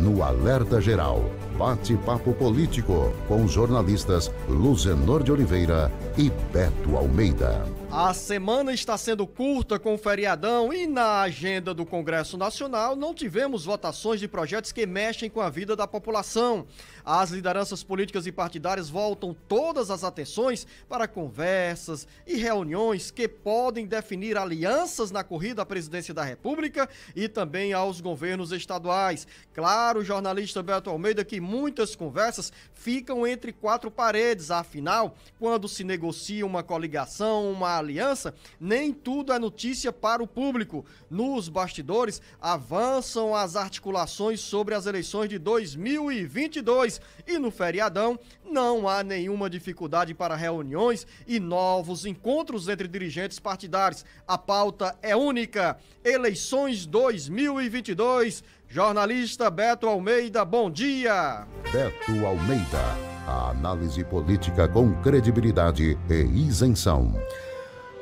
no Alerta Geral. Bate-Papo Político com os jornalistas Luzenor de Oliveira e Beto Almeida. A semana está sendo curta com o feriadão e na agenda do Congresso Nacional não tivemos votações de projetos que mexem com a vida da população. As lideranças políticas e partidárias voltam todas as atenções para conversas e reuniões que podem definir alianças na corrida à presidência da República e também aos governos estaduais. Claro, o jornalista Beto Almeida que muitas conversas ficam entre quatro paredes. Afinal, quando se negocia uma coligação, uma aliança, nem tudo é notícia para o público. Nos bastidores, avançam as articulações sobre as eleições de 2022 e no feriadão não há nenhuma dificuldade para reuniões e novos encontros entre dirigentes partidários. A pauta é única: eleições 2022. Jornalista Beto Almeida, bom dia. Beto Almeida, a análise política com credibilidade e isenção.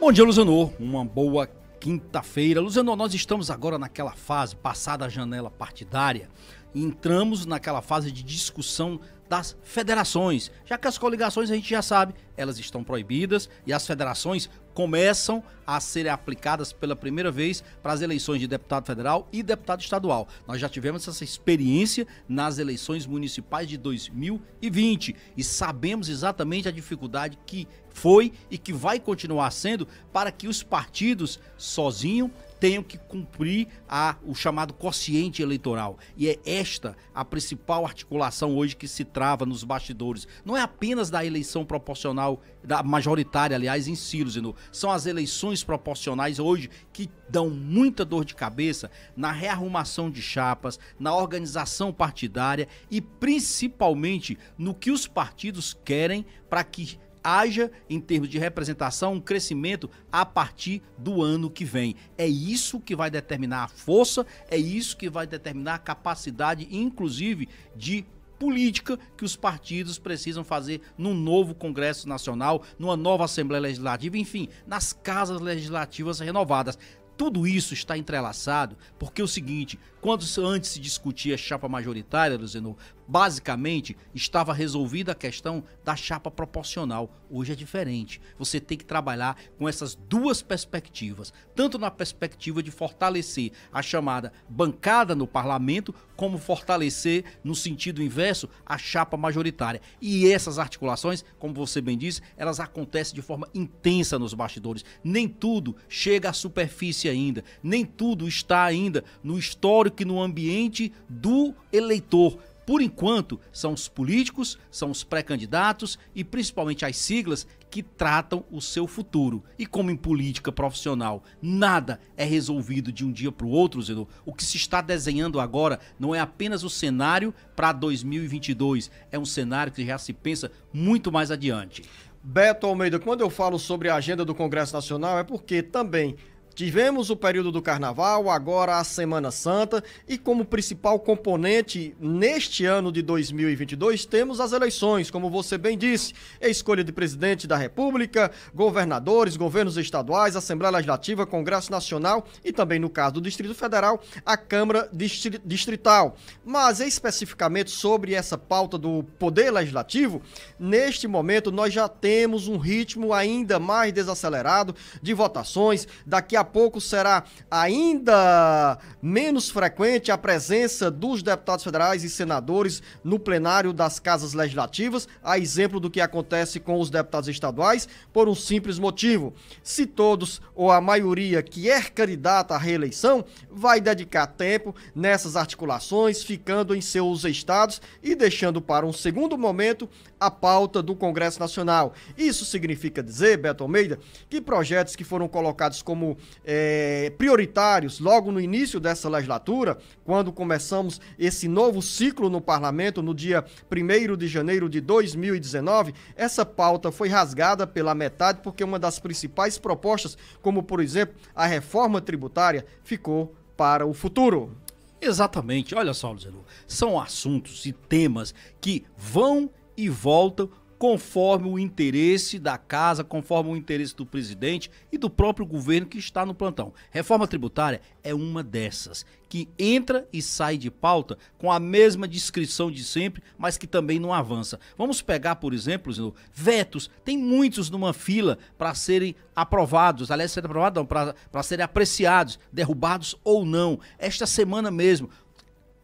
Bom dia, Luzano. Uma boa quinta-feira. Luzano, nós estamos agora naquela fase, passada a janela partidária, entramos naquela fase de discussão das federações, já que as coligações a gente já sabe, elas estão proibidas e as federações começam a serem aplicadas pela primeira vez para as eleições de deputado federal e deputado estadual. Nós já tivemos essa experiência nas eleições municipais de 2020 e sabemos exatamente a dificuldade que foi e que vai continuar sendo para que os partidos sozinhos tenho que cumprir a, o chamado quociente eleitoral. E é esta a principal articulação hoje que se trava nos bastidores. Não é apenas da eleição proporcional, da majoritária, aliás, em Ciro, Zinu. São as eleições proporcionais hoje que dão muita dor de cabeça na rearrumação de chapas, na organização partidária e principalmente no que os partidos querem para que haja, em termos de representação, um crescimento a partir do ano que vem. É isso que vai determinar a força, é isso que vai determinar a capacidade, inclusive, de política que os partidos precisam fazer num novo Congresso Nacional, numa nova Assembleia Legislativa, enfim, nas casas legislativas renovadas. Tudo isso está entrelaçado, porque é o seguinte, quando antes se discutia chapa majoritária, Luzenor, Basicamente, estava resolvida a questão da chapa proporcional. Hoje é diferente. Você tem que trabalhar com essas duas perspectivas, tanto na perspectiva de fortalecer a chamada bancada no parlamento, como fortalecer no sentido inverso a chapa majoritária. E essas articulações, como você bem disse, elas acontecem de forma intensa nos bastidores. Nem tudo chega à superfície ainda, nem tudo está ainda no histórico e no ambiente do eleitor por enquanto, são os políticos, são os pré-candidatos e principalmente as siglas que tratam o seu futuro. E como em política profissional, nada é resolvido de um dia para o outro, Zeno, o que se está desenhando agora não é apenas o cenário para 2022, é um cenário que já se pensa muito mais adiante. Beto Almeida, quando eu falo sobre a agenda do Congresso Nacional, é porque também Tivemos o período do Carnaval, agora a Semana Santa, e como principal componente neste ano de 2022 temos as eleições, como você bem disse, a escolha de presidente da República, governadores, governos estaduais, Assembleia Legislativa, Congresso Nacional e também, no caso do Distrito Federal, a Câmara Distrital. Mas especificamente sobre essa pauta do Poder Legislativo, neste momento nós já temos um ritmo ainda mais desacelerado de votações. Daqui a pouco será ainda menos frequente a presença dos deputados federais e senadores no plenário das casas legislativas, a exemplo do que acontece com os deputados estaduais, por um simples motivo. Se todos ou a maioria que é candidata à reeleição, vai dedicar tempo nessas articulações, ficando em seus estados e deixando para um segundo momento a pauta do Congresso Nacional. Isso significa dizer, Beto Almeida, que projetos que foram colocados como é, prioritários logo no início dessa legislatura, quando começamos esse novo ciclo no parlamento no dia 1 de janeiro de 2019, essa pauta foi rasgada pela metade porque uma das principais propostas, como por exemplo a reforma tributária, ficou para o futuro. Exatamente. Olha só, Luzelu, são assuntos e temas que vão e voltam conforme o interesse da casa, conforme o interesse do presidente e do próprio governo que está no plantão. Reforma tributária é uma dessas que entra e sai de pauta com a mesma descrição de sempre, mas que também não avança. Vamos pegar, por exemplo, vetos. Tem muitos numa fila para serem aprovados, aliás, serem aprovados não, para serem apreciados, derrubados ou não. Esta semana mesmo,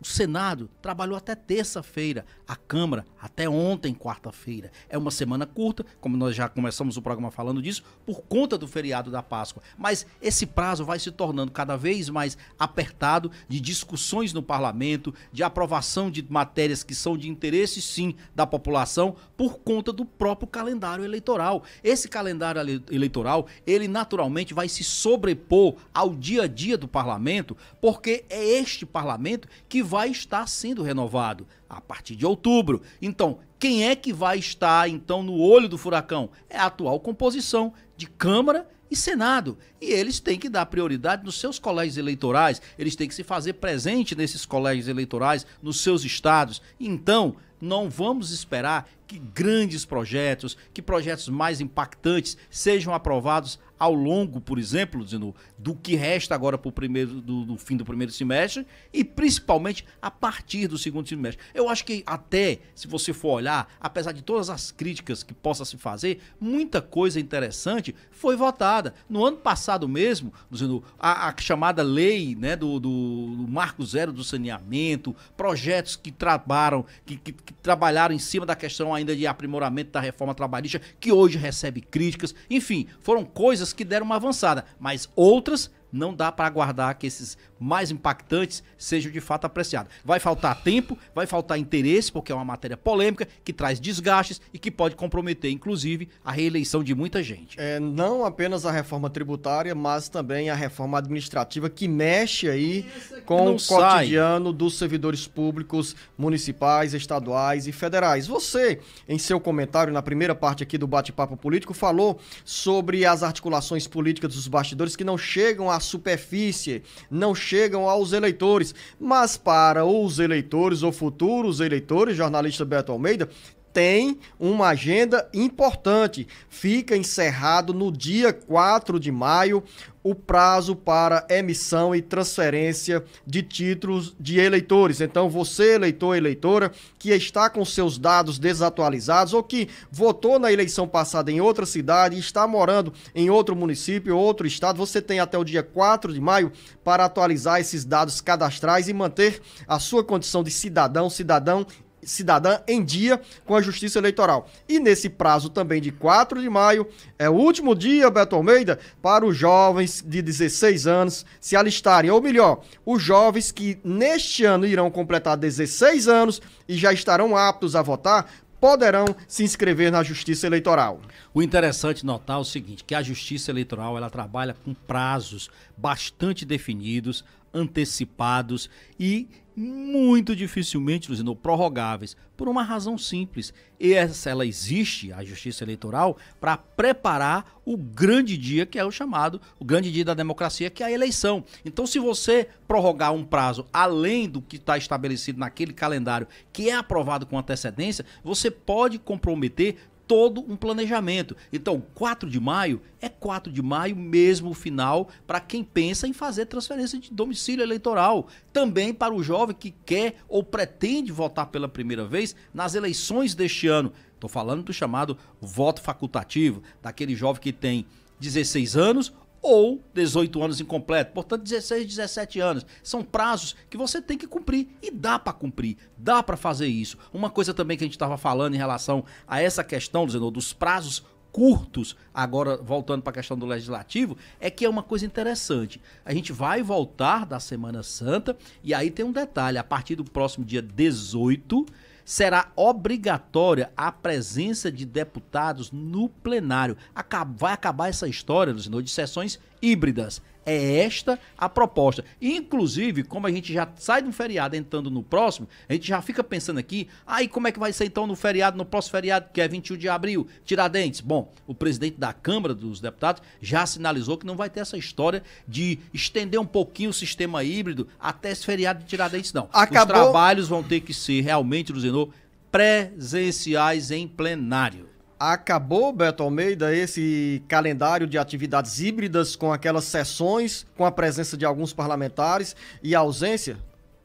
o Senado trabalhou até terça-feira, a Câmara até ontem, quarta-feira. É uma semana curta, como nós já começamos o programa falando disso, por conta do feriado da Páscoa. Mas esse prazo vai se tornando cada vez mais apertado de discussões no parlamento, de aprovação de matérias que são de interesse, sim, da população, por conta do próprio calendário eleitoral. Esse calendário eleitoral, ele naturalmente vai se sobrepor ao dia a dia do parlamento, porque é este parlamento que vai estar sendo renovado a partir de outubro. Então, quem é que vai estar então no olho do furacão? É a atual composição de Câmara e Senado. E eles têm que dar prioridade nos seus colégios eleitorais, eles têm que se fazer presente nesses colégios eleitorais, nos seus estados. Então, não vamos esperar que grandes projetos, que projetos mais impactantes sejam aprovados ao longo, por exemplo, dizendo, do que resta agora para o primeiro do, do, fim do primeiro semestre e principalmente a partir do segundo semestre. Eu acho que até se você for olhar, apesar de todas as críticas que possa se fazer, muita coisa interessante foi votada no ano passado mesmo, dizendo a, a chamada lei, né, do, do, do, Marco Zero do saneamento, projetos que trabalharam, que, que, que trabalharam em cima da questão ainda de aprimoramento da reforma trabalhista, que hoje recebe críticas. Enfim, foram coisas que deram uma avançada, mas outras não dá para aguardar que esses mais impactantes sejam de fato apreciados. Vai faltar tempo, vai faltar interesse, porque é uma matéria polêmica que traz desgastes e que pode comprometer, inclusive, a reeleição de muita gente. É, não apenas a reforma tributária, mas também a reforma administrativa que mexe aí com o cotidiano sai. dos servidores públicos municipais, estaduais e federais. Você, em seu comentário na primeira parte aqui do bate-papo político, falou sobre as articulações políticas dos bastidores que não chegam a superfície, não chegam aos eleitores. Mas para os eleitores ou futuros eleitores, jornalista Beto Almeida, tem uma agenda importante. Fica encerrado no dia 4 de maio o prazo para emissão e transferência de títulos de eleitores. Então, você, eleitor, eleitora, que está com seus dados desatualizados ou que votou na eleição passada em outra cidade e está morando em outro município, outro estado, você tem até o dia 4 de maio para atualizar esses dados cadastrais e manter a sua condição de cidadão, cidadão cidadã em dia com a Justiça Eleitoral. E nesse prazo também de 4 de maio, é o último dia, Beto Almeida, para os jovens de 16 anos se alistarem, ou melhor, os jovens que neste ano irão completar 16 anos e já estarão aptos a votar, poderão se inscrever na Justiça Eleitoral. O interessante notar é o seguinte, que a Justiça Eleitoral ela trabalha com prazos bastante definidos antecipados e muito dificilmente, Luzino, prorrogáveis, por uma razão simples. E essa ela existe, a justiça eleitoral, para preparar o grande dia que é o chamado, o grande dia da democracia, que é a eleição. Então, se você prorrogar um prazo além do que está estabelecido naquele calendário que é aprovado com antecedência, você pode comprometer todo um planejamento. Então, 4 de maio é 4 de maio mesmo final para quem pensa em fazer transferência de domicílio eleitoral. Também para o jovem que quer ou pretende votar pela primeira vez nas eleições deste ano. Estou falando do chamado voto facultativo, daquele jovem que tem 16 anos ou 18 anos incompleto, portanto 16, 17 anos. São prazos que você tem que cumprir e dá para cumprir, dá para fazer isso. Uma coisa também que a gente estava falando em relação a essa questão, Zenô, dos prazos curtos, agora voltando para a questão do legislativo, é que é uma coisa interessante. A gente vai voltar da Semana Santa e aí tem um detalhe, a partir do próximo dia 18 será obrigatória a presença de deputados no plenário. Acab vai acabar essa história, Luciano, de sessões híbridas. É esta a proposta. Inclusive, como a gente já sai de um feriado entrando no próximo, a gente já fica pensando aqui, aí ah, como é que vai ser então no feriado, no próximo feriado, que é 21 de abril, Tiradentes? Bom, o presidente da Câmara dos Deputados já sinalizou que não vai ter essa história de estender um pouquinho o sistema híbrido até esse feriado de Tiradentes, não. Acabou. Os trabalhos vão ter que ser realmente, Luzinou, presenciais em plenário. Acabou, Beto Almeida, esse calendário de atividades híbridas com aquelas sessões, com a presença de alguns parlamentares e a ausência,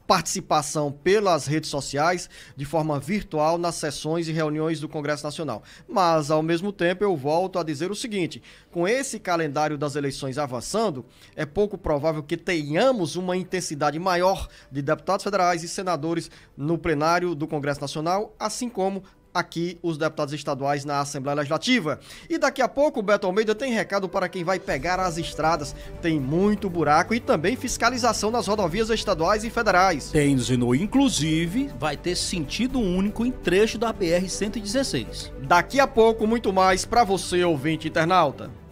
participação pelas redes sociais, de forma virtual, nas sessões e reuniões do Congresso Nacional. Mas, ao mesmo tempo, eu volto a dizer o seguinte: com esse calendário das eleições avançando, é pouco provável que tenhamos uma intensidade maior de deputados federais e senadores no plenário do Congresso Nacional, assim como aqui os deputados estaduais na Assembleia Legislativa. E daqui a pouco o Beto Almeida tem recado para quem vai pegar as estradas. Tem muito buraco e também fiscalização nas rodovias estaduais e federais. Tem, Zinu. Inclusive, vai ter sentido único em trecho da BR-116. Daqui a pouco, muito mais para você, ouvinte internauta.